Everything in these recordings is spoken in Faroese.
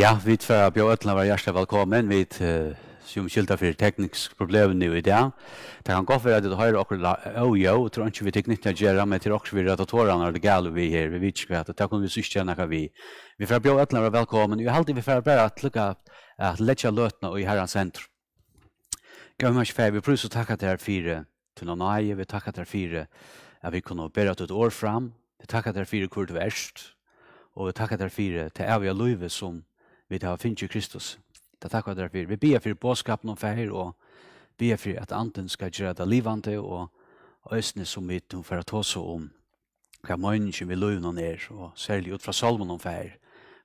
Ja, vi tverr av Bjørn Øtland var hjertelig velkommen. Vi tverr eh, som skyldte for teknisk problem nu i dag. Det kan godt være at du høyre okkur, la øye og tror ikke vi til å gjøre, men til okker vi rett og tåre når det er vi her. Vi vet ikke at det kan vi synes kjenne hva vi. Vi tverr av Bjørn Øtland var velkommen. Vi er alltid vi tverr bare at lukka at letja løtna og i herra sentrum. Vi tverr vi prer vi prer vi prer vi prer vi prer vi prer vi prer vi prer vi prer vi prer vi prer vi prer vi vi prer vi prer vi prer vi prer vi prer vi prer vi tar finnes jo Kristus. Det er takk for dere. Vi ber for bådskapen og feir, og vi ber for at anden skal gjøre det livende, og østene som vi tar for å ta oss om hva mønnen som vi lører noen er, og særlig ut fra salmen og feir.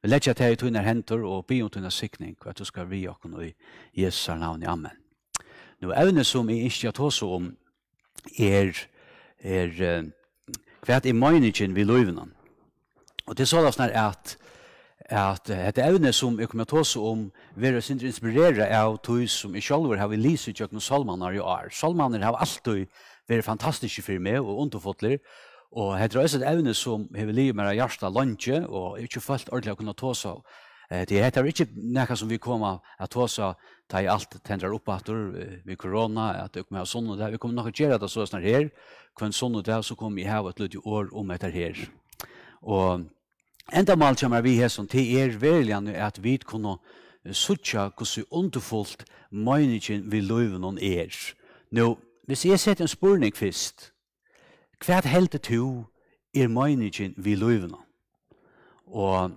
Vi lærte at jeg tar i tøyne henter, og ber om tøyne sikning, og at du skal vi og i Jesu navn. Amen. Nå evne som jeg ikke tar for oss om, er hva er det er, mønnen vi lører noen. Og det er sånn at at det eh, evne som jeg kommer til å se om um ved å sindre inspirere av to som i kjølver har vi lyset til noen salmaner i år. Salmaner har alltid vært fantastiske for meg og underfotler. Og jeg tror er også det evne som har vi lyset med hjertet lunge og ikke følt ordentlig å kunne ta oss eh, av. Det heter ikke noe som vi kommer til å ta oss av da jeg alltid tenker opp etter med eh, korona, at jeg kommer til å ha sånne der. Vi kommer nok til å gjøre det sånn her. Hvem sånne der så kommer jeg til å ha et lyttet år om um etter her. Og Enda mal kommer vi her som til er velgjende eh, er, er at vi kunne søtja hvordan underfullt meningen vi løver noen er. Nå, hvis jeg setter en spørning først, hva er det til å er meningen vi løver noen? Og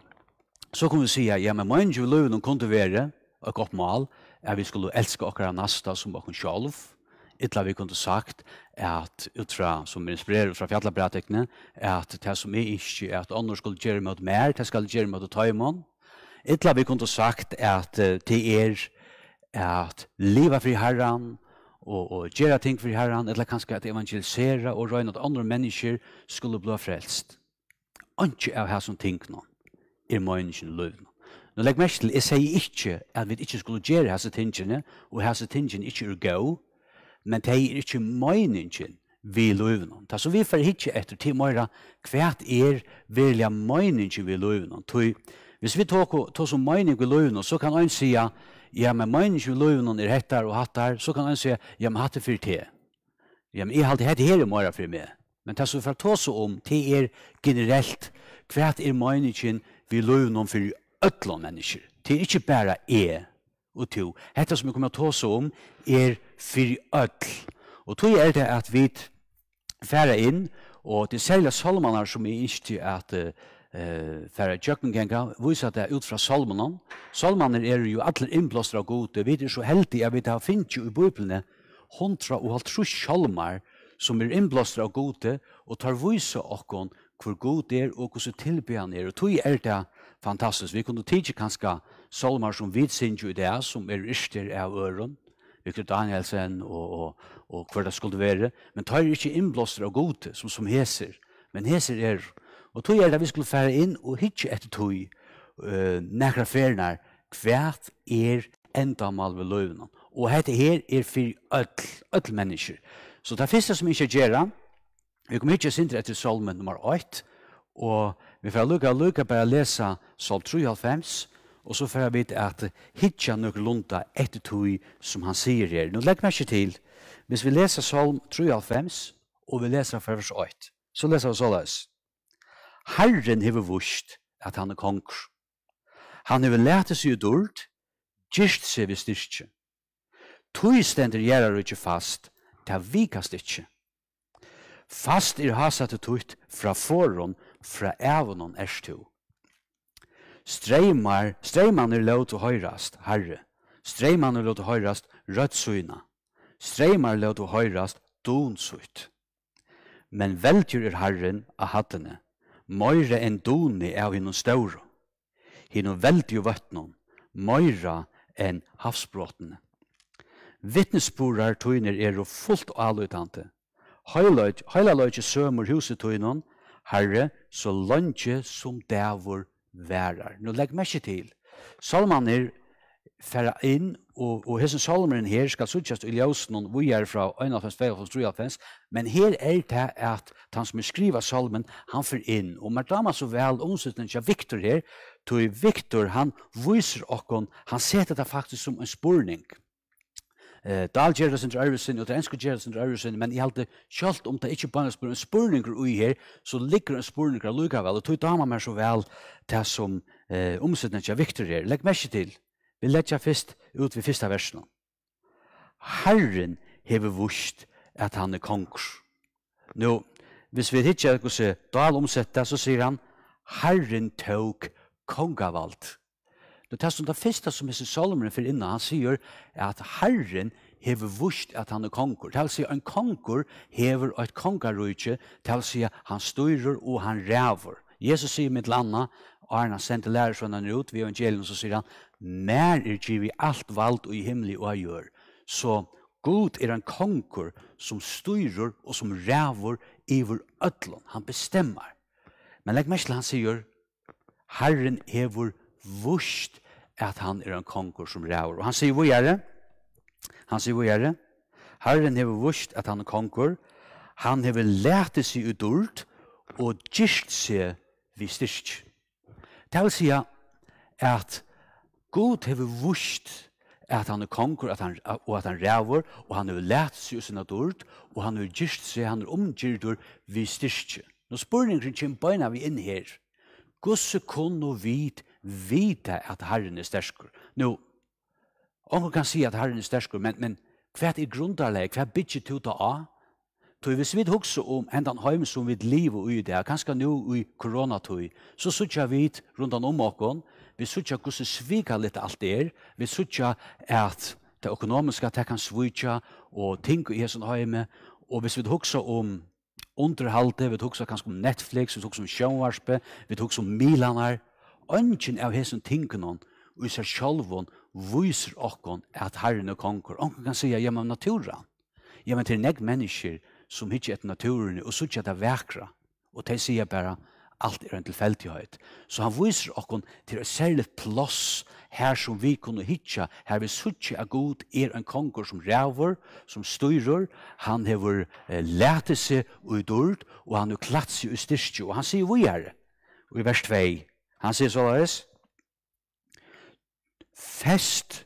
så kunne vi si ja, ja, meningen vi løver noen kunne være, og ikke mal, at vi skulle elske akkurat Nasta som bakom sjalv, illa vi kunde sagt at utra som er inspirerer utra er at det som er ikke er at andre skulle gjøre med mer, det skal gjøre med å ta imån. Etla vi kunne sagt at eh, det er at livet fri herran, og, og gjøre ting fri herran, etla kanskje at evangelisere og røyne at andre mennesker skulle bli frelst. Antje av her som ting i er mennesken løy nå. legg mest til, jeg sier ikke at vi ikke skulle gjøre her som tingene, og her som tingene ikke er gøy, men det er ikke meningen vi løver noen. Altså vi får ikke etter til morgen hva er virkelig meningen vi løver noen. Hvis vi tar oss om meningen vi løver noen, så kan han si ja, men meningen vi løver noen er hettar og hattar, så kan han si ja, men hattar fyrir til. Ja, men jeg har alltid hettar her i er morgen fyrir med. Men det som vi får ta oss om um, til er generelt hva er meningen vi løver noen fyrir ötla mennesker. Det er ikke bare um er og to. Hetta som vi kommer til å ta oss om er meningen fyrir öll. Og tog er det at vi færa inn, og det er særlig er Salmanar som er innskyld at uh, eh, eh, færa tjøkken genga, viser det ut fra Salmanar. Salmanar er jo allir innblåster av gode, vi er så heldig at vi har finnt jo i bøyplene hundra og alt trus salmar som er innblåster av gode, og tar vise okkon hvor god er og hos tilbyan er. Og tog er det fantastisk. Vi kunne tidsi kanska salmar som vidsindju i det som er ryster av ørund. Victor Danielsen og og og kvar det skuld vere, men tar er ikkje innblåster og godt som som heser. Men heser er og tog er det vi skulle fære inn og hitje etter tog. Eh nækra fernar kvært er enda mal ved løvna. Og hette her er for øtl, öll mennesker. Så det er første som ikke gjør det. Vi kom ikke til å synes til salmen nummer 8. Og vi får lukka og lukke bare å lese salm 3.5 og så får jeg vite at hitja nok lunda etter tog som han sier her. Nå legg meg ikke til, hvis vi leser salm 3 av 5, og vi leser av vers 8, så leser vi så løs. Herren hever vust at han er konger. Han hever lete seg udult, gist seg vi styrkje. Tog stender gjerrar ikke fast, ta vikast styrkje. Fast er hasat et tog fra forum, fra evonon erstog. Streymar, er laut å høyrast herre, streimann er laut høyrast rødtsugna, streimann er laut høyrast dunsugt. Men veldgjur er herren á hattane, møyra enn duni er av hennom staurå, hennom veldgjur vatnum. møyra enn havsbrottene. Vittnesporar tøgner er å fullt å alutante, høyla løytje sømur husetøgnon, herre, så lønge som dævor tøgne värar. Nu legg mæsje til. Salman er færa inn, og, och hessen Salman her skal suttjast i ljósen og vi er fra 1.5, 2.5, men her er det at han som er skriva Salman, han för inn. Og mer dama så vel omsutning av Victor her, tog Victor, han viser och han ser det faktisk som en spurning eh gjerra sinne drar æru og drar enske gjerra sinne drar æru sinne, skalt ég halde kjallt om det er ikkje bange spørre, menn spørringar ui hér, så ligger spørringar vel, og tåg dama mér svo vel det som eh gjerra viktur hér. Legg merske til, vi legg gjerra fyrst ut vi fyrsta versna. herren hefur vust at han er kong. Nå, Hvis vi hitt gjerra eit gusse omsetta, så sér han, Herren tåg kongavald. Det er som det første som Mr. Solomon fyrir innan, han sier at herren hever vust at han er konkur. Det er en konkur hever et konkarruidje, det er altså han styrer og han ræver. Jesus sier mitt landa, Arna sendt til lærer han er ut, vi har en gjelden sier han, mer er giv i alt valgt og i himmelig og er gjør. Så god er en konkur som styrer og som ræver i vår Han bestemmer. Men legg mæk mæk mæk mæk mæk mæk vurst at han er en konkur som rævur. Og han sier hva gjerre? Han sier hva gjerre? Herren hever vurst at han er konkur. Han hever lete seg udult og gist seg vi styrst. Det vil sier at God hever vurst at han er konkur at han, og at han rævur og han hever lete seg udult og han hever gist seg han er omgyrt og vi styrst. Nå spør spør spør spør spør spør spør spør spør vita at Herren er sterskur. Nu, ongen kan si at Herren er sterskur, men, men hva er grunnarleg, hva er bitje til å ta av? Toi, hvis vi hukse om um hendan heim som vi liv og ui det, kanskje nu ui koronatoi, så sutja vi rundan om um okon, vi sutja gus svika litt alt der, vi sutja at det økonomiske at kan svika og ting i hesson heim, og viss vi hukse om um underhalte, vi hukse kanskje om Netflix, vi hukse om sjøvarspe, vi hukse om milanar, Øngen av hesen tinkunon, og isar kjálvån, vísir okkon at herren er kongur. Okkon kan segja gjemme av natura. Gjemme til negg mennesker som hitche etter naturene, og sytja at det er verkra. Og teg segja bara alt er en tilfæltighet. Så han vísir okkon til et særligt her som vi kunne hitja, her vi sytja at god er en konkur som rævar, som styrer, han eh, lete sig utdurd, og han har klatt seg Og han segjer, vi er, vi verst vei, Han sier så det Fest,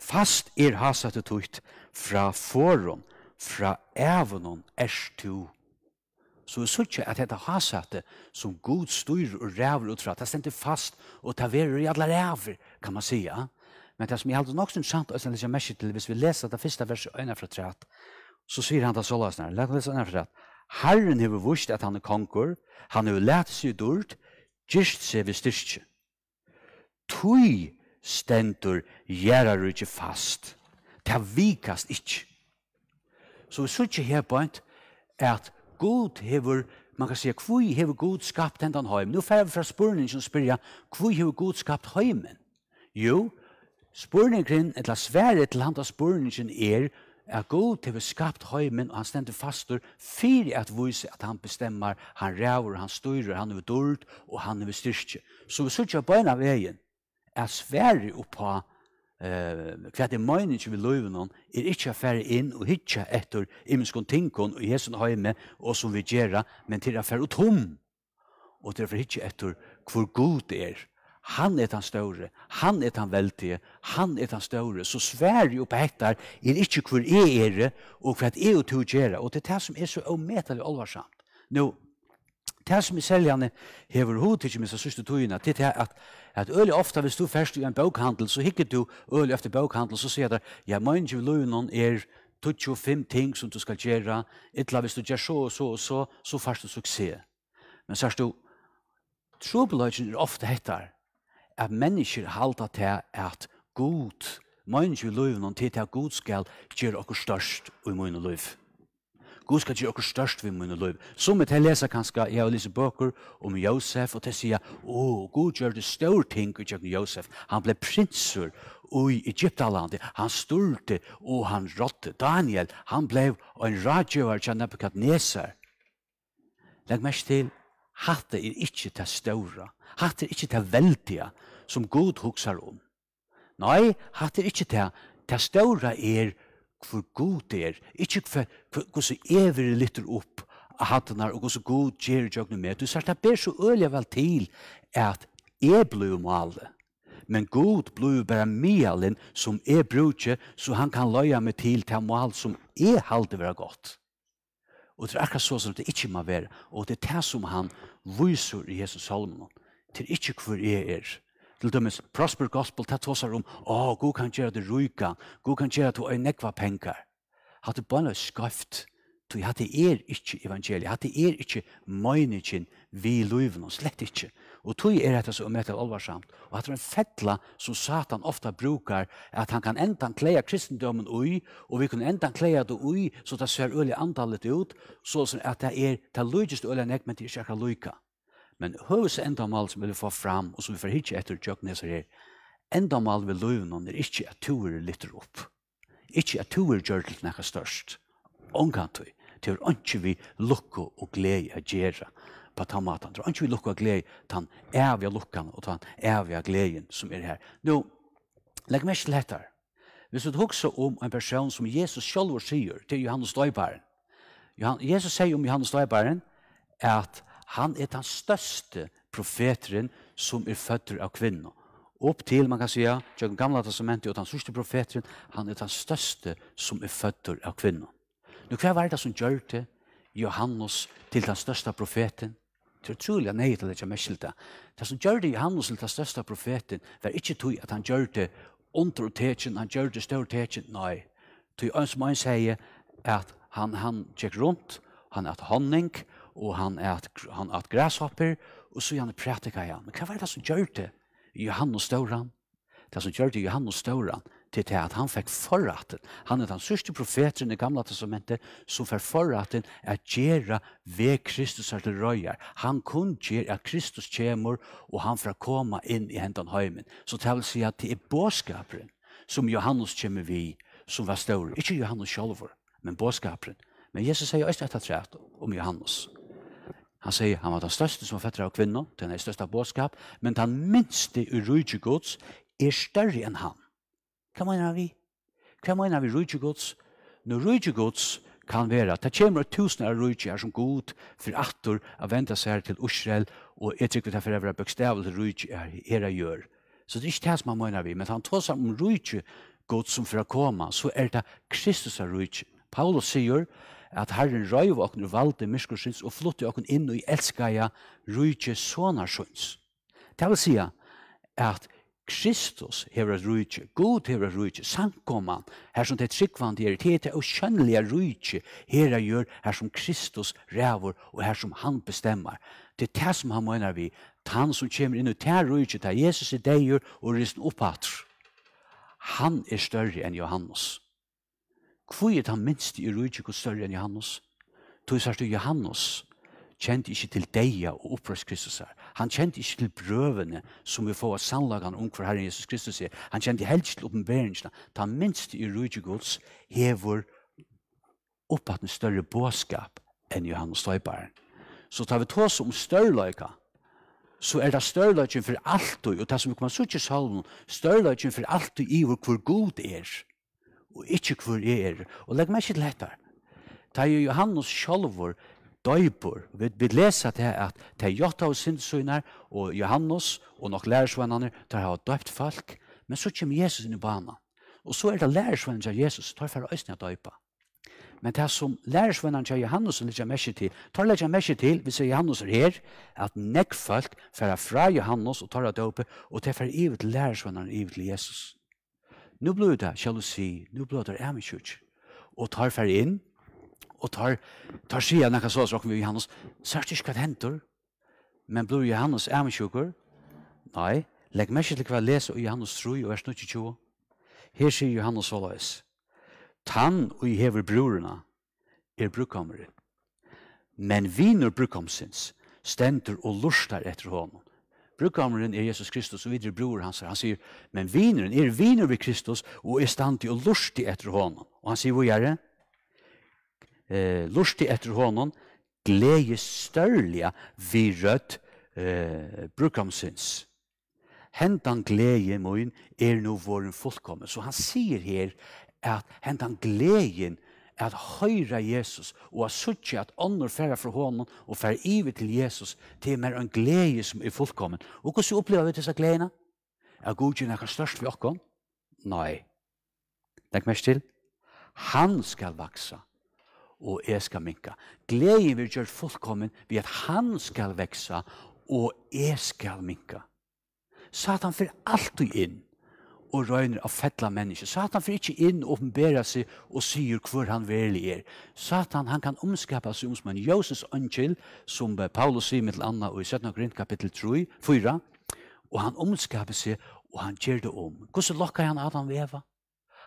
fast er hasat og tukt fra forum, fra evnon erst to. Så vi er at at dette hasat som god styr og ræver ut fra, det stender fast og ta verer i alle ræver, kan man si, ja. Men det som jeg heldur nok sin sant, og det er mest til, hvis vi leser det første verset øyne fra træt, så sier han det så løsner, lett å lese fra træt, Herren har vist at han er konkur, han har lett seg dyrt, gist se vi styrkje. Tui stendur gjerar ikkje fast. Ta vikast ikkje. Så vi sutje her point at god hever, man kan sige, kvui hever god skapt hendan heim. Nu fer vi fra spurning som spyrja, kvui hever god skapt heimen? Jo, spurningrin, etla sverre til handa spurningin er, er god til vi skapt høy, men han stender fastur fyrir at vi at han bestemmer, han ræver, han styrer, han er ved dårlig, og han er ved styrke. Så vi sørger på en av veien, er svære å ha, det er mange som vi lover noen, er ikke færre inn og hitje etter imenskene tingene og i sånn høy og som vi gjør, men til å færre tom um og til å færre hitje etter hvor god det er han er den større, han er den veldige, han er den større, så svær jo på hektar, er ikke hvor jeg er, og hva jeg er, er til å gjøre, og det er det som er så omettelig og alvarsamt. Nå, det som er selgjene hever hod til minst av syste togene, det er at, at øle ofte hvis du først i en bokhandel, så hikker du øle efter bokhandel, så sier du, ja, mange av løgnene er 25 ting som du skal gjøre, la hvis du gjør så og så og så, så først du suksess. Men sørst du, trobeløgjen er ofte hektar, at mennesker halta til at god, mennesker i løven, til at god skal gjøre okkur størst i mun og løv. God skal gjøre okkur størst i mun um og løv. Som jeg leser kanskje, jeg har lyst bøker om Josef, og til å si, å, god gjør det ting ut gjennom Josef. Han ble prinser i Egyptalandet. Han stulte, og han rådte. Daniel, han ble en radioer til Nebuchadnezzar. Legg meg til, hatte er ikkje til ståra, hatte er ikkje til veldiga som god huksar om. Um. Nei, hatte er ikkje til, til ståra er hvor god er, ikkje hvor god er evig opp av hattenar og hvor god gjer jo med. Du sier, det ber så øyla vel til at jeg blir om alle. Men god blir jo bare mealen som jeg bruker, så han kan løya meg til til mal som jeg halde vera godt. Og det er akkurat så som det ikke må være. Og det er det som han viser i Jesus Salomon. Det er ikke hvor jeg er. Til dømes Prosper Gospel, det tåser om, å, god kan gjøre det ryka, god kan gjøre det å nekva penger. Har du bare skøft, du har det er ikke evangeliet, har det er ikke møyningen vi i løyven, slett ikke. Og tog er dette så umøte av alvarsamt. Og at det er en fettla som Satan ofta brukar, at han kan enda kleja kristendomen ui, og vi kan enda kleja det ui, så det ser øle antallet ut, så som at det er det lujtiste øle nek, men det er ikke Men høves enda mal som vi vil få fram, og som vi får hitje etter tjøk neser her, enda mal vi lujen er, er ikke at tuer litter upp. Ikki at tuer gjør til nek størst. Ongantui, til er å ikke vi lukke og glede gjerra på ta maten. Det er ikke vi lukker av glede, den evige lukken og den evige gleden som er her. Nå, legg meg til Vi Hvis du husker om um en person som Jesus selv sier til Johannes Døybæren, Johan, Jesus sier om um Johannes Døybæren at han er den største profeteren som er født av kvinner. Opp til, man kan si, Jøgen Gamla Testamentet og den største profeteren, han er den største som er født av kvinner. Nå, hva var det som gjør det? Johannes til den største profeten til utrolig nei til det kommer skilte. Det som gjør det i hans til den største profeten, var ikke tog at han gjør det under tekjen, han gjør det større tekjen, nei. Til en som han sier at han, han kjekk rundt, han er et honning, og han er et, han er et græshopper, og så gjerne prætika igjen. Men hva var det som gjør det i hans til den? Det som gjør det i hans til den, til at han fikk forraten. Han er den sørste profeten i gamle testamentet som fikk forraten at gjøre ved Kristus er til Han kun gjøre at Kristus kommer og han får komme inn i hendene høymen. Så det vil si at det er båskaperen som Johannes kommer vi som var større. Ikke Johannes selv, men båskaperen. Men Jesus sier også dette trett om um Johannes. Han sier han var den største som var fettere av kvinner, den er største av båskap, men den minste i rydgjegods er større enn han. Hva mener vi? Hva mener vi rujtje gods? Når rujtje gods kan være ta' det kommer av tusen av rujtje er som god for atter av venta seg til Osrel og jeg trykker det er for å være bøkstav til rujtje er i era gjør. Så det er ikke det som man er mener vi, men han tar seg om rujtje gods som for å komme, så er det Kristus av rujtje. Paulus sier at Herren røy av åkne valde miskosyns og flottet åkne inn og elskar jeg rujtje sånarsyns. Det vil si at Kristus hever a rujtje, god hever a rujtje, sankoma, her som det er er, det er og kjønnelige rujtje, her er gjør her som Kristus rever og her som han bestemmer. Det er det som han mener vi, han som kommer inn og tar rujtje, det er Jesus i deg gjør og rysen oppat. Han er større enn Johannes. Hvor er han minst i rujtje, hvor er han minst i rujtje, hvor er han minst i rujtje, hvor er han minst han kjente ikke til prøvene som vi får av sannlagene om hver Herre Jesus Kristus er. Han kjente helst til oppenberingene. Ta minst i Rydje Guds hever oppatt en større båskap enn Johannes Støyparen. Så tar vi tås om størrelaika, så er det størrelaikin for alt og, og det som vi kommer til å sitte i salen, størrelaikin for alt og i hvor hvor god er, og ikke hvor er. Og legg meg ikke til dette. Det er jo Johannes Sjolvor, døybor. Vi, vi leser til at til er Jotta og Sintsøyner og Johannes og nok lærersvennerne til å døypt folk, men så kommer Jesus inn i bana, Og så er det lærersvennerne til Jesus, tar for øyne å døypa. Men det som lærersvennerne til Johannes og legger mest til, tar legger mest til, hvis Johannes er her, at nekk folk for å fra Johannes og tar å døype, og til for ivet lærersvennerne ivet Jesus. Nå blir det, kjellusi, nå blir det, er mye kjøk. Og tar for inn, og tar tar seg av noen sånne saker med Johannes. Så er det ikke det henter. Men blod Johannes er med tjokker. Nei, legg meg ikke til hva jeg i Johannes tro i vers 22. Her sier Johannes så løs. Tan og i hever brorene er brukkommere. Men vi når brukkommens stenter og luster etter honom. Brukkommeren er Jesus Kristus og videre bror hans Han sier, men vineren er viner ved Kristus og er stenter og lustig etter honom. Og han sier, hvor gjør det? eh, lustig etter hånden, glede størlige vi rødt eh, brukomsyns. Hentan glede moin, er no våren fullkommen. Så han sier her at hentan er at høyra Jesus og at suttje at andre færre fra hånden og færre ive til Jesus til mer en glede som er fullkommen. Og hva så opplever vi disse gledene? Er god ikke noe størst vi åkken? Nei. Lekk mest til. Han skal Han skal vaksa og jeg skal minka. Glede vil gjøre fullkommen ved at han skal vekse og jeg skal minka. Satan fyrir alltid inn og røyner av fettla mennesker. Satan fyrir ikke inn og åpenbæra er. um seg og sier um. hvor han verlig er. Satan han kan omskapa seg om som en Joses ønskjel, som Paulus sier mitt anna og i 17. kapitel kapittel 3, 4, og han omskapa seg og han gjør det om. Hvordan lokker han Adam ved hva?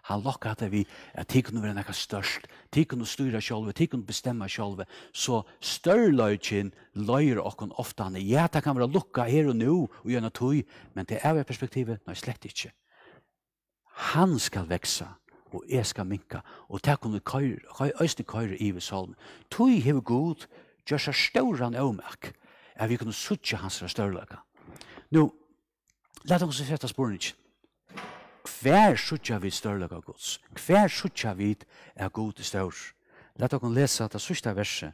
Han lokka at vi at tikk nu verna ka størst. Tikk nu styra sjølve, tikk nu bestemma sjølve. Så størløykin løyr og kon ofte han ja ta kan vera lukka her og nu og gjøna tøy, men til er perspektivet nei slett ikkje. Han skal veksa og eg skal minka og ta kun køyr, køyr øysti køyr i vi salm. Tøy hevur gut, jørsa stóran ómerk. Er vi kunnu søkja hans størløyka. Nu Lat oss sjá ta spurningin. Kvær suttja vid størlega guds? Kvær suttja vid er gudest aur? Lætt okon lesa at a suttja verse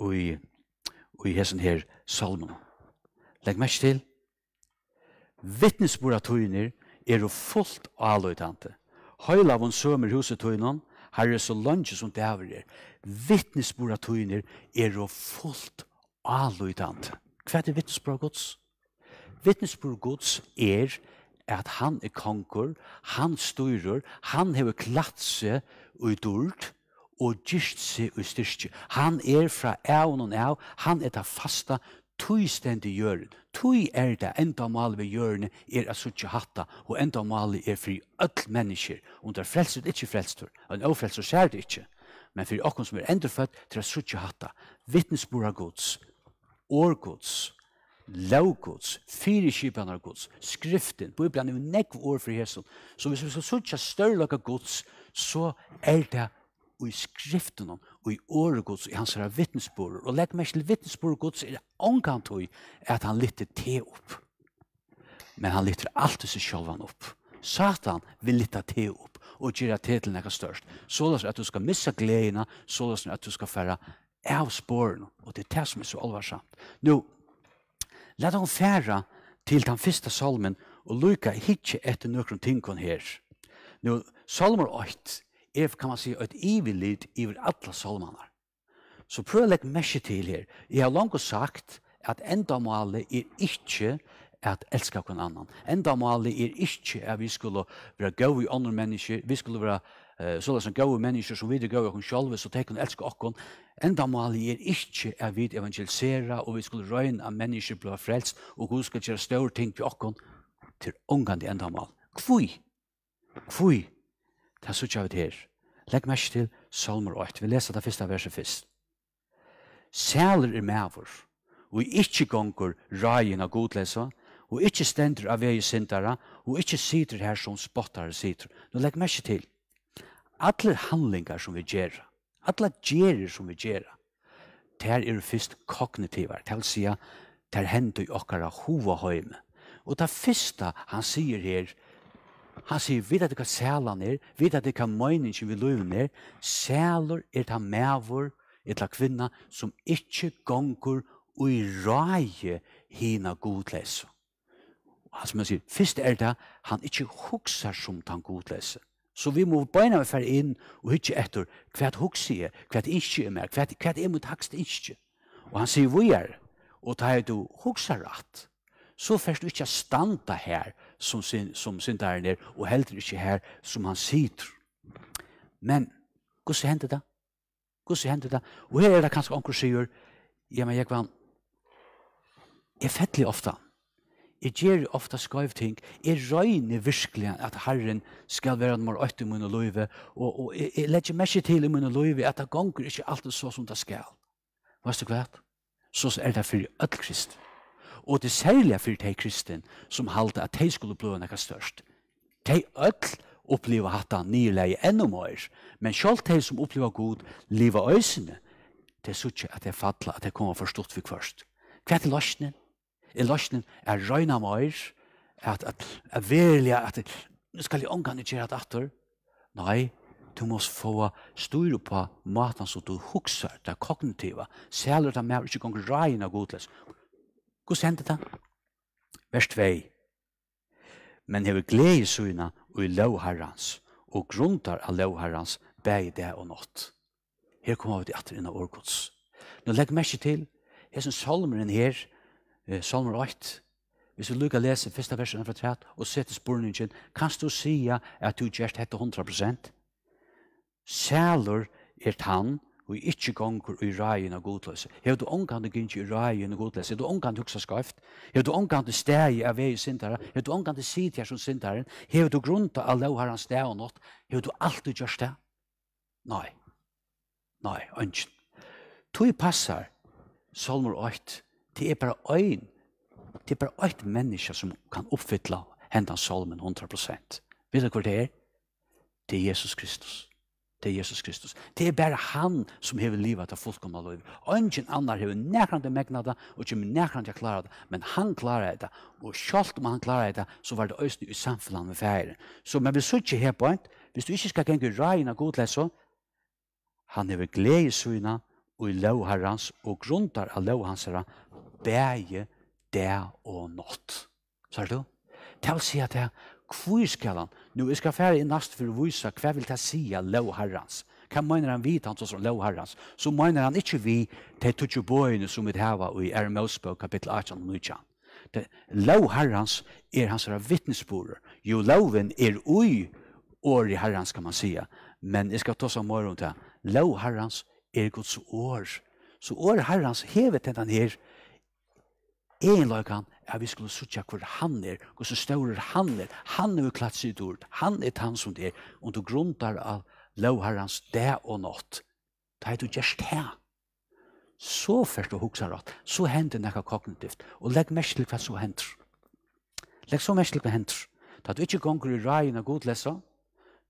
og i hessan her solmum. Legg meg til. Vittnesbura tuinir er og fullt alu i tante. Haula von somer husetuinon har er så lontsjus ond dæverir. Vittnesbura tuinir er og fullt alu i tante. Kvært er vittnesbura guds? Vittnesbura guds er Er at han er kongur, han styrur, han hever klatse ui dult, og gist seg ui styrstje. Han er fra eun og eun, han er ta fasta tui stendig jörn. Tui er det enda mali vi er a suttje hatta, og enda mali er fri öll mennesker, er er og det er frelstur, ikkje frelstur, en og frelstur det ikkje, men fri okkom som er endurfødt, vittnesbora gods, orgods, orgods, orgods, orgods, orgods, orgods, lovgods, fyrirskipanar gods, skriften, Bibelen er jo nekv ord for Jesus. Så hvis vi skal sutja størlaka gods, så er det i skriften og i året gods, i hans vittnesbord. Og legg meg til vittnesbord gods er omgant høy at han lytter te opp. Men han lytter alltid seg sjølvan opp. Satan vil lytte te opp og gjøre te til nekka størst. Sådans at du skal missa gledina, sådans at du skal færa av sporen. Og det er det som er så alvarsamt. Nå, Lad hon færa til den fyrsta salmen og luka hitje etter nøkrum ting kon her. Nå, salmer 8 er, kan man si, et ivillid iver alla salmanar. Så prøv å legg til her. Jeg har langt sagt at enda målet er ikkje at elska kon annan. Enda målet er ikkje at vi skulle være gau i ånden menneske, vi skulle være sålle eh, som gauur mennesker, som vider gauur eichon sjálfis, og teikon elskar eichon, mal eir icke a vider evangelisera, og vi skulle røgn a mennesker blåa frelst, og gud skulle tjera staur ting by eichon, til ungand i mal. Kvui? Kvui? Deta suttja av eit her. Legg meiske til Salmer 8. Vi lesa det fyrsta verset fyrst. Sæler er mefur, og icke gongur ræin a gudleisva, og icke stendur av vegi i og icke sidur her som spotare sidur. Nå legg meiske til alle handlingar som vi gjer, alla gjerir som vi gjer, ter er fyrst kognitivar, til å sija, ter hendu i okkara hova Og ta fyrsta han sier her, han sier, vidat du kva sælan er, at du kva møyning som vi løyven er, sælor er ta mevor, er kvinna som ikkje gongur ui rai hina godlesu. Og han sier, fyrst er det han ikkje hoksar som ta Så vi må bøyna vi fer inn og hytje etter hva et hok sier, hva et ikke er med, hva et er mot hakst ikke. Og han sier vi er, og ta et du hok sier rett, så først du ikke standa her som sin, som sin der og heller ikke her som han sitter. Men, hva som hender det? Hva som hender det? Og her er det kanskje anker sier, jeg, jeg, jeg er fettelig ofte, Jeg gjør ofte skrive ting. Jeg røyner virkelig at Herren skal være noe øyne i min løyve. Og, og jeg, jeg legger meg ikke til i min løyve at det ganger ikke alt så som det skal. Hva du det Så er det er um for alle kristne. Og det særlige for de kristne som holder at de skulle bli noe størst. De alle opplever hatt det nye leie enda mer. Men selv de som opplever god livet øyne, det er sånn at det er fattelig at det kommer forstått for først. Hva er det løsningen? i løsningen er røyna mer, at, at, at velja, at nu skal jeg ångan ikke gjøre det Nei, du må få styr på maten som du hukser, det er kognitiva, sæler det med, ikke gong røyna godles. Hvor sender det? Vers 2. Men jeg vil glede syna og i lov herrens, og grunter av lov herrens, bæg det og nått. Her kommer vi til atter inn av årgods. Nå legg mer til, jeg synes salmeren her, eh, Salmer 8, hvis vi lukka lese fyrsta versen fra 3, og sette spurningin, kan du sia at du gjerst hette 100%? Sælur er tann, og ikkje gongur i rægin av godløse. Hef du omgang du gynnt i rægin av godløse? Hef du omgang du huksa skaft? Hef du omgang du steg i av vei sindara? Hef du omgang du sit her som sindaren? Hef du grunnt a lau her han steg og nott? Hef du alt du gjerst det? Nei. Nei, ønsken. Tui passar, Salmer 8, det er bare øyn, det er bare øyn menneske som kan oppfylle hendene salmen 100%. Vet du hva det er? Det er Jesus Kristus. Det er Jesus Kristus. Det er bare han som hever livet til fullkomne liv. Og ingen annen hever nærkant det megnet det, og ikke nærkant det klarer det. Men han klarer det. Og selv om han klarer det, så var det øyne i samfunnet med ferien. Så men vi sier ikke her på en, hvis du ikke skal gjenge en av god leser, han hever glede i synet, i lov herrens og grunder av lov hans herre, bæge det og nått. Ser du? Det vil si at jeg, hvor skal han? Nå, jeg skal fære i nast for å vise hva vil jeg si av lov herrens. Hva mener han vidt han som lov herrens? Så mener han ikke vi til tøtje bøyene som vi har i Ermelsbøk kapittel 18 og 19. Det, lov herrens er hans herre vittnesbord. Jo, loven er ui år i herrens, kan man si. Men jeg skal ta seg om morgenen til. Lov herrens er Guds år. Så år er herrens hevet til denne her. En er vi skulle suttje hvor han er, hvor så større er han er. Han er jo klart sitt ord. Han er tann som det er. Og du grunner av lov herrens det og nått. Da er du gjerst her. Så først du hokser rett. Så hender det noe kognitivt. Og legg mest til hva som hender. Legg så mest til hva hender. Da du ikke ganger i reien og godleser,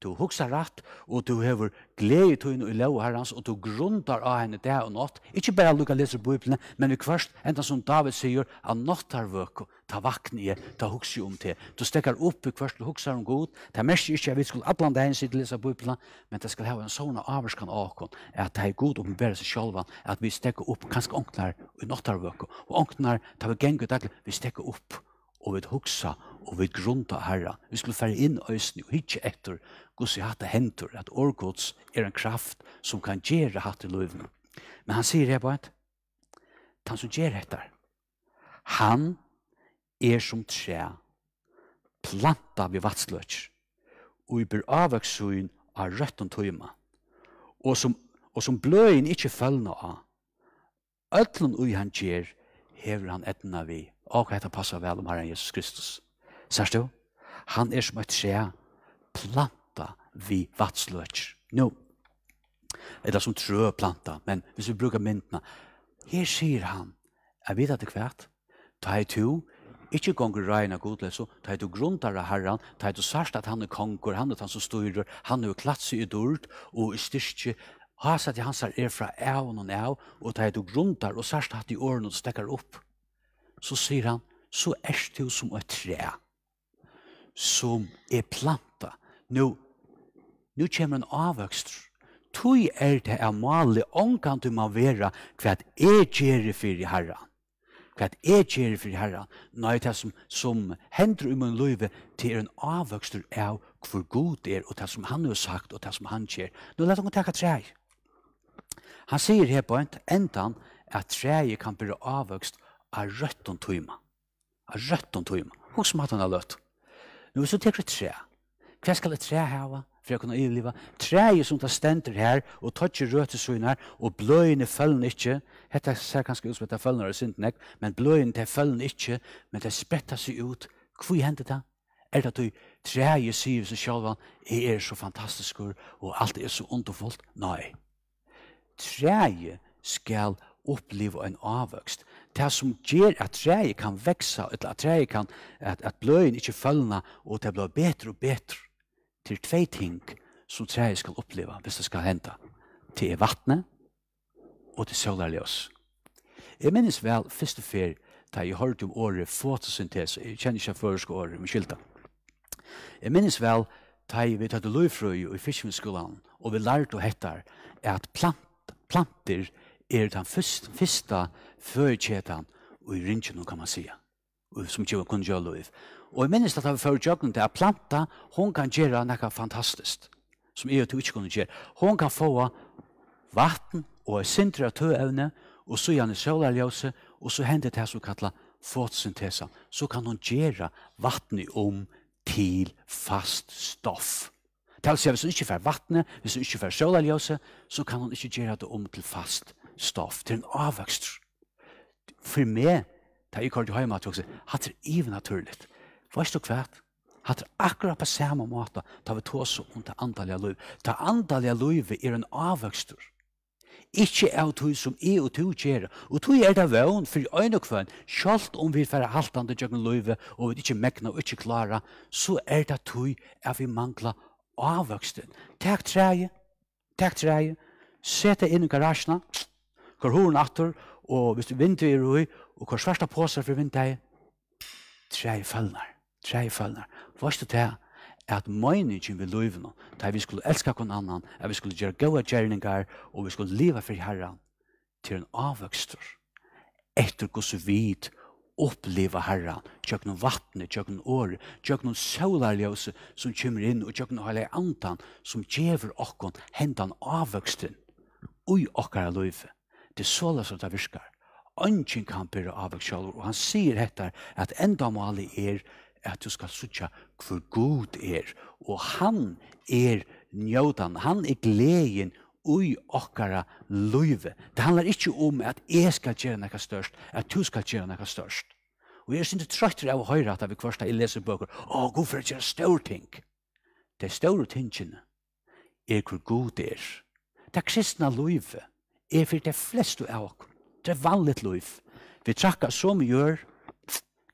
Du huxar ratt og du hefur gleit henne i laug herrans og du gruntar av henne det og natt. Ikke berra lukka lesa Bibelne, men i kvart, enten som David sier, a nattar vöko, ta vakni i, ta huxa om te. Du stekkar opp i kvart, du hoksa om god. Det er mest ikke, vi skulle ablanda ens i det lesa Bibelne, men det skal ha en sån averskan akon at det er god å berra seg sjalva, at vi stekkar opp, ganske onklar er i nattar vöko, ånkna er, ta ved genget, vi stekkar opp, og vi hoksa, og vi grunda herra. Vi skulle færre inn øysni og hitje ettur gus i hatt hentur at orgods er en kraft som kan gjere hatt i Men han sier her på et, han som gjere etter, han er som tre planta vi vatsløtj og i ber avvaksuin a røtton tøyma og som, og sum bløin ikkje følna av Ötlun ui han gjer, hever han etna vi. Og hetta passar vel om um herren Jesus Kristus. Sørst du? Han er som et skje planta vi vatsløtjer. Nå, det er som trø planta, men hvis vi bruker myntene, her sier han, er vi det kvært? Ta i to, ikke gonger regn av godløse, ta i to grunntar av herren, ta i to sørst at han er konger, han er han som styrer, han er klatt i dørt, og i styrke, ha sett i hans er fra evnen og nev, og ta i to og sørst at i årene stekker opp, så sier han, så er du som et treet, som er planta. Nu, nu kommer en avvöxt. Tui er det um er mali omkan du må vera kvart er kjeri fyrir herra. Kvart um er kjeri fyrir herra. Nå er det som, som hendru i mun løyve til er en avvöxt er av hvor god er og det som han har sagt og det som han kjer. Nå let oss taka trei. Han sier her på enda enda at trei kan bli avvøkst av rö rö rö rö rö rö rö rö rö rö rö Nu hvis du tekker et træ, hva skal et træ hava for å kunne innleve? Træet som tar stenter her, og tar ikke røde søgene her, og bløyene følger ikke. Hette ser kanskje ut som det er følger og synden, ikke? Men bløyene til er følger ikke, men det spretta seg ut. Hvor er det? Er det at du træet sier seg selv, jeg er så fantastisk, og alt er så ondt og fullt? Nei. Træet skal bløyene uppleva en avväxt där som ger at träet kan växa eller at träet kan att att blöjen inte fallna och det blir bättre och bättre till två ting som träet skal uppleva vad det ska hända till er vattne och till solarljus. Jag minns väl först och för att jag hörde om året fotosyntes och kjenner känner inte og att jag ska året med skylta. Jag minns väl att vi tar det i fiskvinskolan och vi lärde hette att plant, planter er den første, første føretjetan og i rinsjen, kan man si. som ikke var kun gjør lov. Og jeg minnes at jeg følger jo at er planta, hun kan gjøre noe fantastisk. Som jeg til ikke kunne gjøre. Hun kan få vatten og er sintere av tøvne, og så gjerne er og så hender det som å kalle fotosyntesa. Så kan hun gjøre vatten i om um til fast stoff. Det er altså at hvis hun ikke får vatten, hvis hun ikke får sølerløse, så kan hun ikke gjøre det om um til fast stoff stoff, til en er avvøkst. For meg, ta' jeg kom til hjemme, at jeg sa, hatt det even naturlig. Hva er det er akkurat på samme måta da vi tog oss om um det andalige Ta' Det andalige er en avvøkst. Ikke av tog som jeg og tog gjør, og tog er det vøn for øyne og kvøn, selv om um vi får halte andre gjennom og vi ikke megna, og ikke klara, så er det tog at vi mangler avvøksten. Takk treje, takk treje, sette inn i garasjene, kor hon aftur og hvis du vinter i og kor svarta posar seg for vinter tre fallnar tre fallnar vart du te at meiningin við lívna ta vi skulu elska kon annan at vi skulu gera goa gerningar og vi skulu leva fyrir herran til er ein avokstur eftir kosu vit uppleva herra tjøkn vatni vatn tjøkn or tjøkn og sum kemur inn og tjøkn og heilag antan sum gevur okkum hendan avvøkstin og okkara lúfi det er såla som det virkar. Ønskjen kan bli avvekst selv, og han sier dette at enda målet er at du skal sutja hvor god er, og han er njødan, han er gleden ui okkara luive. Det handlar ikkje om um at eg skal gjere nekka størst, at du skal gjere nekka størst. Og eg er synes det trøytter av å høyra at vi kvarsta i leser bøker, å, god for at gjere stør ting. Det er stør tingene er hvor god er. Det er kristna luive er for det fleste av oss. Det er vanlig liv. Vi trakker som vi gjør,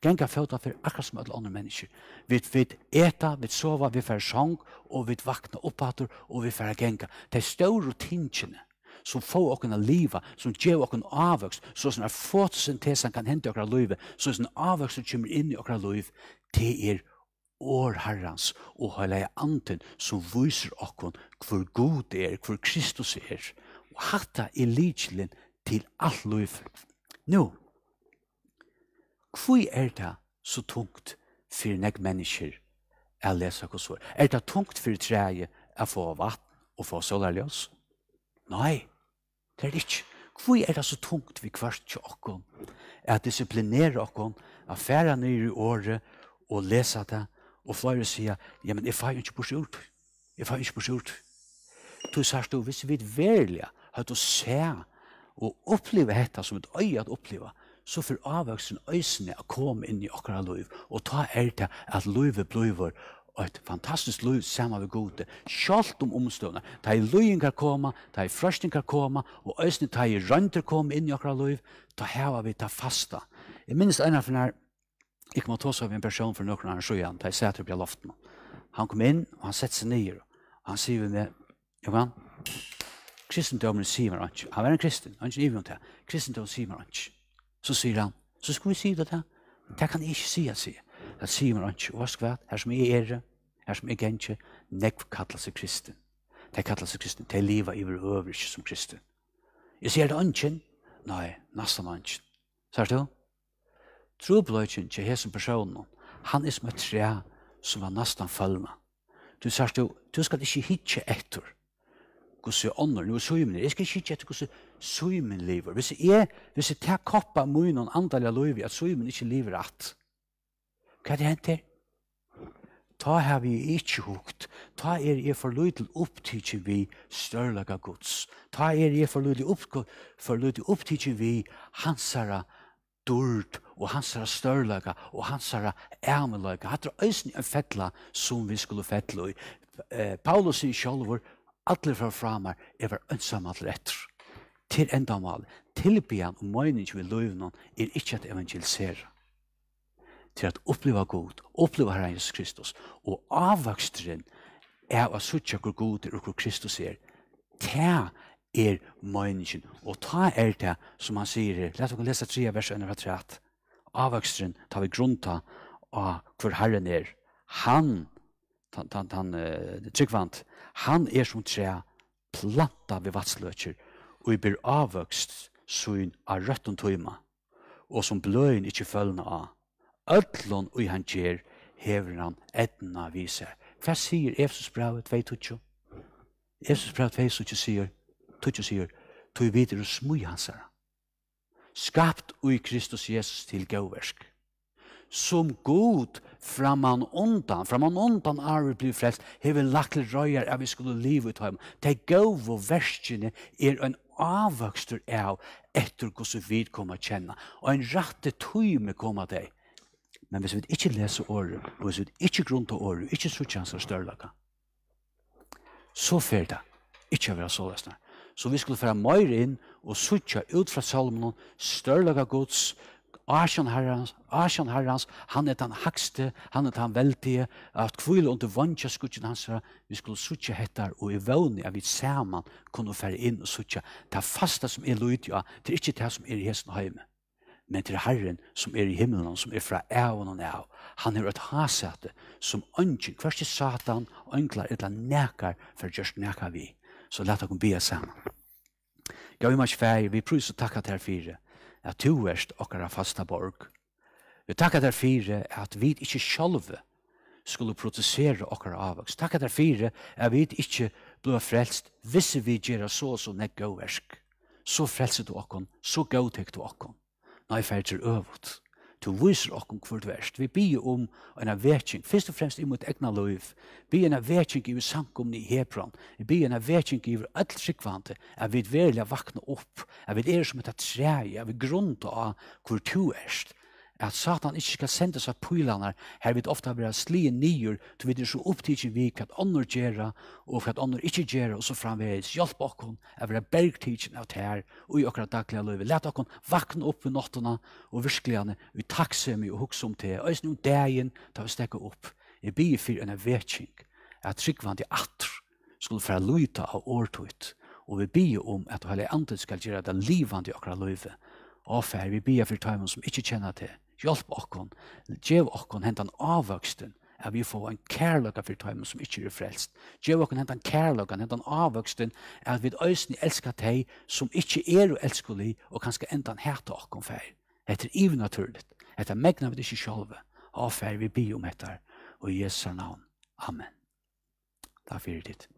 genga fjøtta for akkurat som alle andre mennesker. Vi vet etter, vi vet sove, vi får sjang, og vi vet vakna oppater, og vi får genga. Det er større tingene som får okken av livet, som gjør okken avvøkst, sånn som er fotosyntesen kan hente okker av livet, sånn som avvøkst som kommer inn i okker av det er år herrens, og heller jeg anten som viser okken hvor god det er, hvor Kristus er, hvor Kristus er, og hatta i lichlin til all luf. Nu, hvui er det er så tungt for nek mennesker a lesa kus var? Er det tungt for treet a få vatt og få solar Nei, det er det ikke. Hvui er det så tungt vi kvart til okkon? Er det disiplinere okkon, a færa i året og lesa det, og flere sier, ja, men jeg fai ikke på skjort, jeg fai ikke på skjort. Du sier, hvis vi vil velja høyt å se og oppleve dette som et øye at oppleve, så får avvøksen øysene å komme inn i akkurat liv, og ta er til at livet blir og et fantastisk liv sammen med gode, selv om omstående, da i livet kan komme, da i frøsning kan komme, og øysene da i rønter komme inn i akkurat liv, da hever vi ta fasta. Jeg minnes en av denne, jeg kommer til å ta en person for noen annen sjøen, da jeg ser til å bli Han kom inn, og han sette seg ned, og han sier med, Johan, kristendomen sier meg ikke. Han er en kristen, han er ikke nivån til. Kristendomen sier meg ikke. Så sier han, så skal vi si det til. Det kan jeg ikke si, han sier. Det sier meg ikke. Og hva skal være? Her som jeg er, her som jeg er ikke, nekv kattler seg kristen. Det kattler seg kristen. Det er livet i vår øvr, som kristen. Jeg sier det ikke. Nei, nesten ikke. Ser du? Trobløyken til hese personen, han er som et tre som var nesten følgende. Du sier du, du skal ikke hitje etter hvordan ånden, nå er søymen, jeg skal ikke kjette hvordan søymen lever. Hvis jeg, hvis jeg tar koppa munnen og andalja løyvi, at søymen ikke lever rett, hva er det hent til? Ta har vi ikke hukt. Ta er jeg er for løy til opptidsen vi størlaga gods. Ta er jeg for løy til opptidsen opp vi hansara dyrt og hansara størlaga og hansara ærmeløyga. Hattra øysen er fettla som vi skulle fettla i. Eh, Paulus sier sjálfur, alle fra framar er var ønsamme alle etter. Til enda mal, tilbyen og um møyning vi løvnån er ikke at evangelisere. Til at oppleva god, oppleva herre Jesus Kristus, og avvaksteren er av suttje hvor god er og hvor Kristus er. Ta er møyningen. og ta er det som han sier her. Læs dere lese 3 vers 1 av 3. Avvaksteren tar vi grunnta av hvor herren er. Han er han han eh, tryggvant han er som trä planta vid vattslöcher och i ber avväxt syn av rött och tojma och som blöjn inte följna av ötlån och han ger hever han vise visar vad säger Efsus bra ut vad tog jag Efsus bra ut vad tog jag säger tog jag säger tog jag vidare och smuj hans skapt och i Kristus Jesus till gåverk som god framan ontan framan ontan är er vi blir frälst hevel lackel royer av vi skulle leva ut hem ta go vår vestjen är er en avväxter av efter hur så vid komma känna och en rätte tjume komma dig men hvis vi vill inte läsa or och så vill inte grund till or inte så chans det, störa laka så felda inte vara så så vi skulle fara mer inn, och söka ut från salmon störa gods, Arsjon herrens, Arsjon herrens, han er den hakste, han er den veldige, at kvile under vantja skutjen hans, vi skulle sutsja hettar, og i vannig av vi saman kunne færre inn og sutsja, det er fasta som er loidja, det er ikke det som er i hesten heime, men det er herren som er i himmelen, som er fra evan og av, han er et hasete, som ønsker, hver sti satan, ønsker, eller nekar, for just nekar vi. Så la ta kom bia saman. Gavimash vi prus, takk, takk, takk, takk, takk, at du erst okkar fasta borg. Vi takkar der fire at vi ikkje sjolv skulle protesere okkar avvaks. Takkar der fire at vi ikkje blua frelst hvis vi gjerra så og så nek gauversk. Så frelser du okkon, så gau tek du okkon, Nei, fyrir tjur öfut. Nei, fyrir du vise oss om hvert verst. Vi bier om um en av vekking, først og fremst imot egna loiv. Vi bier en av vekking i vi i Hebron. Vi bier en av vekking i vi öll sikvante, at vi vil vilja vakna opp, at vi er som et trei, at vi grunnta av hvert hvert erst. hvert at Satan ikke skal sende seg pøylerne her vit ofte være slige nyer til vi er så opptid til vi hva andre gjør og hva andre ikke gjør og så framvegis hjelp av dem å være av det her og i akkurat daglige løy Let lærte av vakne opp i nåttene og virkelig gjerne vi takker så og hukse om det og hvis noen dag inn vi stekke opp i byen for en avvetsing at tryggvann til at skulle få løyta av årtøyt og vi bygge om at hele andre skal gjøre det livet av akkurat løyve og for vi byer for tøymen som ikke kjenner til hjelp okkon, djev okkon hentan avvoksten, at vi får en kærløkka for tøymen som ikke er frelst. Djev okkon hentan kærløkka, hentan avvoksten, at vi øysen elskar teg som ikke er og elskar li, og kanskje skal enda hæta okkon fær. Et er iv naturlig, et er vi ikke sjolv, og vi bi om bi Og i bi navn. Amen. bi fyrir ditt.